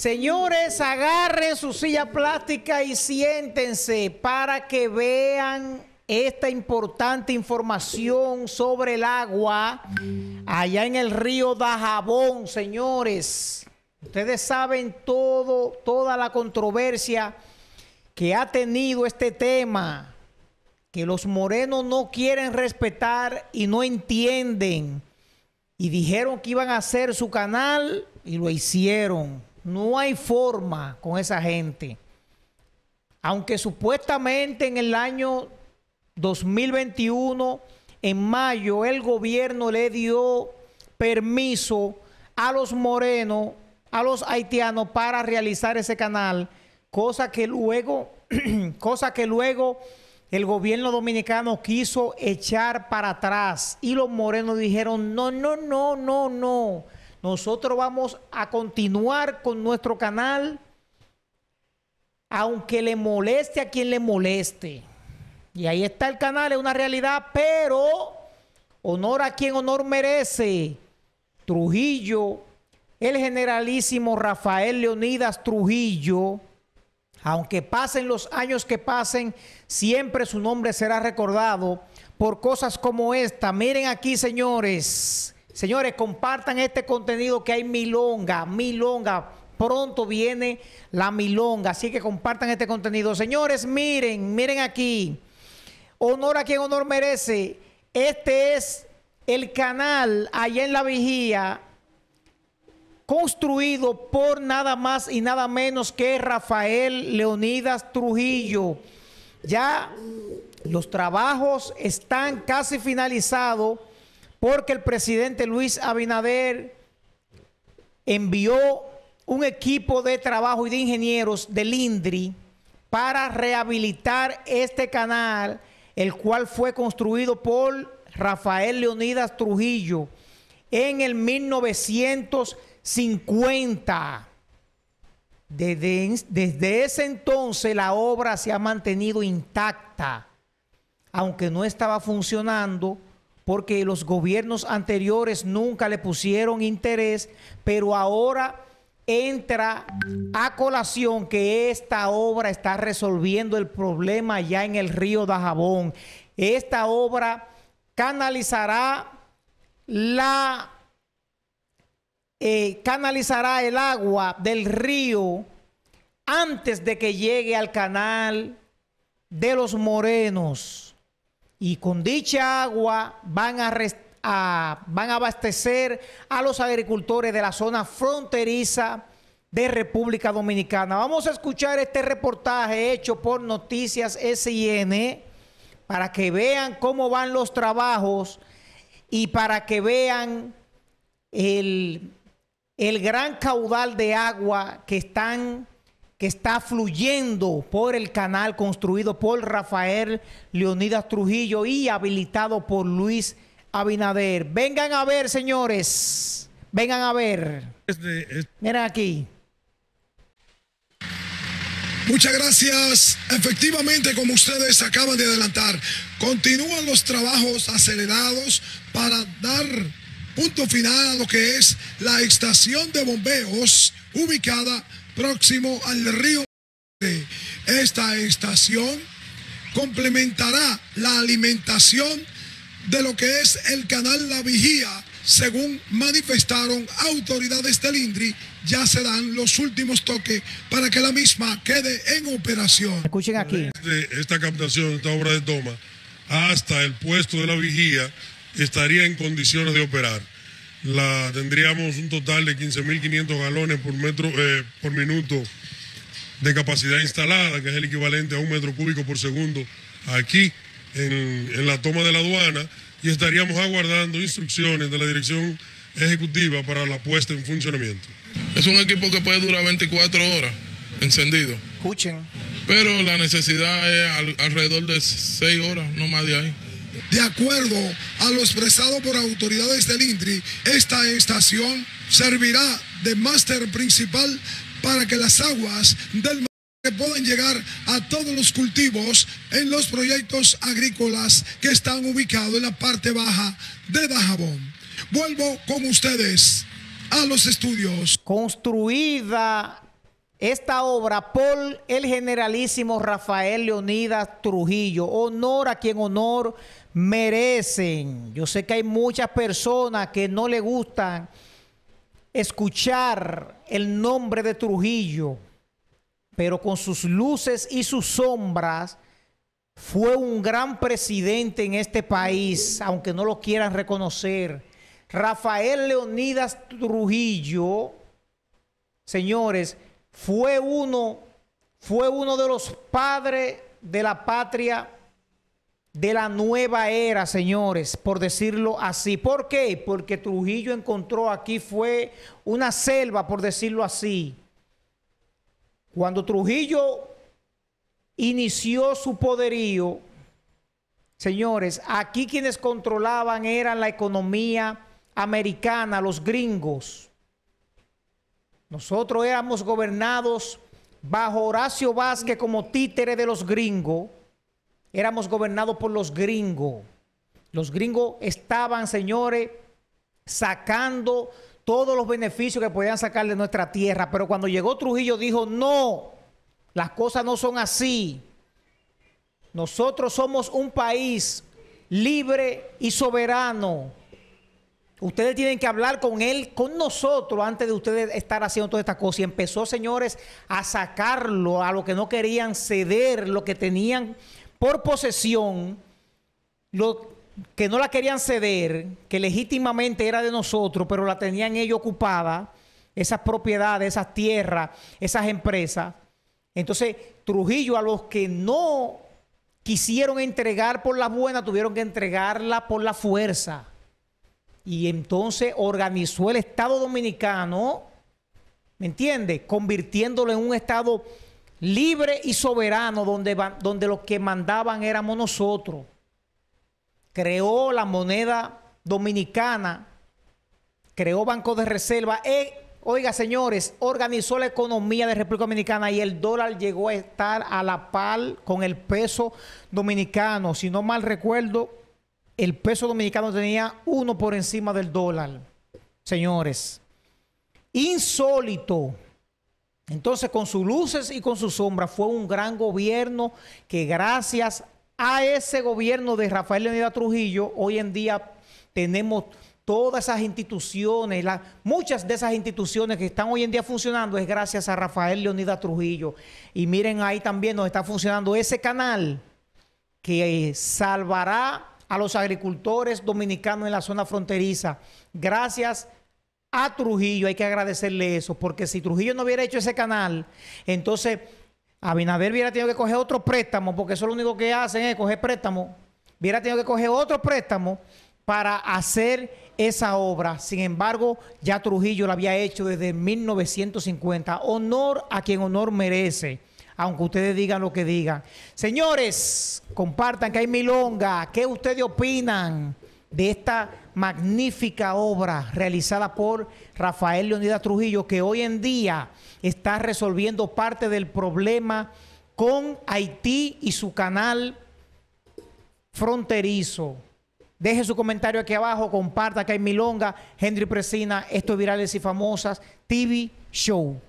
Señores, agarren su silla plástica y siéntense para que vean esta importante información sobre el agua allá en el río Dajabón, señores. Ustedes saben todo, toda la controversia que ha tenido este tema, que los morenos no quieren respetar y no entienden. Y dijeron que iban a hacer su canal y lo hicieron. No hay forma con esa gente. Aunque supuestamente en el año 2021, en mayo, el gobierno le dio permiso a los morenos, a los haitianos para realizar ese canal, cosa que luego, cosa que luego el gobierno dominicano quiso echar para atrás y los morenos dijeron, no, no, no, no, no. Nosotros vamos a continuar con nuestro canal, aunque le moleste a quien le moleste. Y ahí está el canal, es una realidad, pero honor a quien honor merece. Trujillo, el generalísimo Rafael Leonidas Trujillo, aunque pasen los años que pasen, siempre su nombre será recordado por cosas como esta. Miren aquí, señores. Señores, compartan este contenido que hay milonga, milonga. Pronto viene la milonga, así que compartan este contenido. Señores, miren, miren aquí. Honor a quien honor merece. Este es el canal allá en la vigía construido por nada más y nada menos que Rafael Leonidas Trujillo. Ya los trabajos están casi finalizados porque el presidente Luis Abinader envió un equipo de trabajo y de ingenieros del INDRI para rehabilitar este canal, el cual fue construido por Rafael Leonidas Trujillo en el 1950. Desde, desde, ese entonces la obra se ha mantenido intacta, aunque no estaba funcionando porque los gobiernos anteriores nunca le pusieron interés, pero ahora entra a colación que esta obra está resolviendo el problema ya en el río Dajabón. Esta obra canalizará la eh, canalizará el agua del río antes de que llegue al canal de los morenos y con dicha agua van a, van a abastecer a los agricultores de la zona fronteriza de República Dominicana. Vamos a escuchar este reportaje hecho por Noticias SIN para que vean cómo van los trabajos y para que vean el, el gran caudal de agua que están que está fluyendo por el canal construido por Rafael Leonidas Trujillo y habilitado por Luis Abinader. Vengan a ver, señores. Vengan a ver. Este Miren aquí. Muchas gracias. Efectivamente, como ustedes acaban de adelantar, continúan los trabajos acelerados para dar punto final a lo que es la estación de bombeos ubicada próximo al río. Esta estación complementará la alimentación de lo que es el canal La Vigía, según manifestaron autoridades del INDRI, ya se dan los últimos toques para que la misma quede en operación. Escuchen aquí. Este, esta captación, esta obra de toma, hasta el puesto de la vigía, estaría en condiciones de operar tendríamos un total de 15.500 galones por, metro, eh, por minuto de capacidad instalada, que es el equivalente a un metro cúbico por segundo aquí en, la toma de la aduana, y estaríamos aguardando instrucciones de la Dirección Ejecutiva para la puesta en funcionamiento. Es un equipo que puede durar 24 horas encendido. Escuchen. Pero la necesidad es alrededor de 6 horas, no más de ahí de acuerdo a lo expresado por autoridades del INDRI, esta estación servirá de máster principal para que las aguas del mar puedan llegar a todos los cultivos en los proyectos agrícolas que están ubicados en la parte baja de Dajabón. Vuelvo con ustedes a los estudios. Construida esta obra por el generalísimo Rafael Leonidas Trujillo. Honor a quien honor merecen. Yo sé que hay muchas personas que no le gustan escuchar el nombre de Trujillo, pero con sus luces y sus sombras fue un gran presidente en este país, aunque no lo quieran reconocer. Rafael Leonidas Trujillo, señores, fue uno, fue uno de los padres de la patria de la nueva era, señores, por decirlo así. ¿Por qué? Porque Trujillo encontró aquí fue una selva, por decirlo así. Cuando Trujillo inició su poderío, señores, aquí quienes controlaban eran la economía americana, los gringos. Nosotros éramos gobernados bajo Horacio Vázquez como títere de los gringos éramos gobernados por los gringos. Los gringos estaban, señores, sacando todos los beneficios que podían sacar de nuestra tierra. Pero cuando llegó Trujillo dijo, no, las cosas no son así. Nosotros somos un país libre y soberano. Ustedes tienen que hablar con él, con nosotros, antes de ustedes estar haciendo todas estas cosas. Y empezó, señores, a sacarlo a lo que no querían ceder, lo que tenían por posesión, lo, que no la querían ceder, que legítimamente era de nosotros, pero la tenían ellos ocupada, esas propiedades, esas tierras, esas empresas. Entonces, Trujillo a los que no quisieron entregar por la buena, tuvieron que entregarla por la fuerza. Y entonces organizó el Estado Dominicano, ¿me entiendes? Convirtiéndolo en un Estado libre y soberano donde, donde los que mandaban éramos nosotros. Creó la moneda dominicana, creó Banco de Reserva. y e, oiga, señores, organizó la economía de República Dominicana y el dólar llegó a estar a la par con el peso dominicano. Si no mal recuerdo, el peso dominicano tenía uno por encima del dólar. Señores, insólito entonces, con sus luces y con sus sombras, fue un gran gobierno que gracias a ese gobierno de Rafael Leonida Trujillo, hoy en día tenemos todas esas instituciones, muchas de esas instituciones que están hoy en día funcionando es gracias a Rafael Leonida Trujillo. Y miren ahí también nos está funcionando ese canal que eh, salvará a los agricultores dominicanos en la zona fronteriza. Gracias a a Trujillo hay que agradecerle eso, porque si Trujillo no hubiera hecho ese canal, entonces Abinader hubiera tenido que coger otro préstamo, porque eso lo único que hacen es coger préstamo, hubiera tenido que coger otro préstamo para hacer esa obra. Sin embargo, ya Trujillo la había hecho desde 1950. Honor a quien honor merece, aunque ustedes digan lo que digan. Señores, compartan que hay milonga. ¿Qué ustedes opinan? de esta magnífica obra realizada por Rafael Leonidas Trujillo, que hoy en día está resolviendo parte del problema con Haití y su canal fronterizo. Deje su comentario aquí abajo, comparta que hay Milonga, Henry Presina, Esto es Virales y Famosas, TV Show.